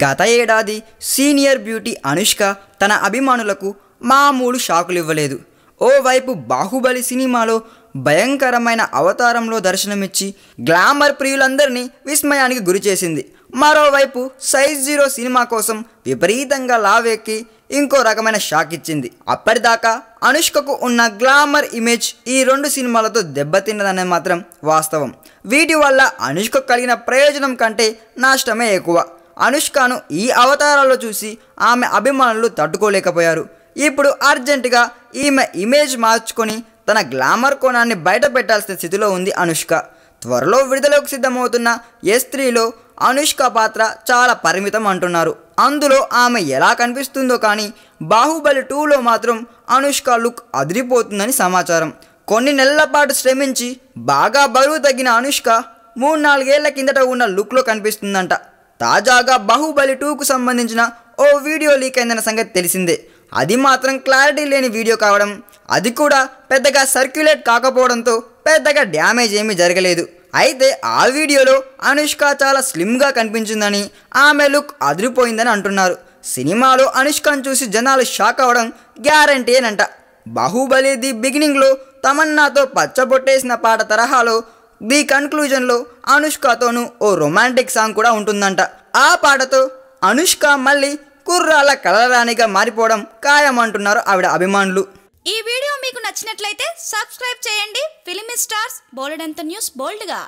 గత ఏడాది senior beauty Anushka తన అభిమానులకు మామూలు షాకులు ఇవ్వలేదు ఓవైపు బాహుబలి సినిమాలో భయంకరమైన అవతారంలో దర్శనమిచ్చి గ్లామర్ ప్రియులందరినీ విస్మయానికి గురిచేసింది మరోవైపు సైజ్ జీరో సినిమా కోసం విపరీతంగా లావెక్కి ఇంకో రకమైన షాక్ ఇచ్చింది అప్పటిదాకా అనుష్కకు ఉన్న గ్లామర్ ఇమేజ్ ఈ రెండు సినిమాలతో దెబ్బతిన్నదనే మాత్రం వాస్తవం వీటి వల్ల అనుష్క కలిగిన ప్రయోజనం కంటే నాష్టమే ఎక్కువ అనుష్కను ఈ అవతారాల్లో చూసి ఆమె అభిమానులు తట్టుకోలేకపోయారు ఇప్పుడు అర్జెంటుగా ఈమె ఇమేజ్ మార్చుకొని తన గ్లామర్ కోణాన్ని బయట పెట్టాల్సిన స్థితిలో ఉంది అనుష్క త్వరలో విడుదలకు సిద్ధమవుతున్న ఏ స్త్రీలో అనుష్క పాత్ర చాలా పరిమితం అంటున్నారు అందులో ఆమె ఎలా కనిపిస్తుందో కానీ బాహుబలి టూలో మాత్రం అనుష్క లుక్ అదిరిపోతుందని సమాచారం కొన్ని నెలల పాటు శ్రమించి బాగా బరువు తగ్గిన అనుష్క మూడు నాలుగేళ్ల కిందట ఉన్న లుక్లో కనిపిస్తుందంట తాజాగా బాహుబలి టూకు సంబంధించిన ఓ వీడియో లీక్ అయిందన్న సంగతి తెలిసిందే అది మాత్రం క్లారిటీ లేని వీడియో కావడం అది కూడా పెద్దగా సర్క్యులేట్ కాకపోవడంతో పెద్దగా డ్యామేజ్ ఏమీ జరగలేదు అయితే ఆ వీడియోలో అనుష్క చాలా స్లిమ్గా కనిపించిందని ఆమె లుక్ అదిరిపోయిందని అంటున్నారు సినిమాలో అనుష్కను చూసి జనాలు షాక్ అవ్వడం గ్యారంటీ అనంట బాహుబలి ది బిగినింగ్లో తమన్నాతో పచ్చబొట్టేసిన పాట తరహాలో ది కన్క్లూజన్లో అనుష్కతోనూ ఓ రొమాంటిక్ సాంగ్ కూడా ఉంటుందంట ఆ పాటతో అనుష్క మళ్ళీ కుర్రాల కలరానిగా మారిపోవడం ఖాయమంటున్నారు ఆవిడ అభిమానులు ఈ వీడియో మీకు నచ్చినట్లయితే సబ్స్క్రైబ్ చేయండి ఫిలిమి స్టార్స్ బోల్డ్ అంత న్యూస్ బోల్డ్గా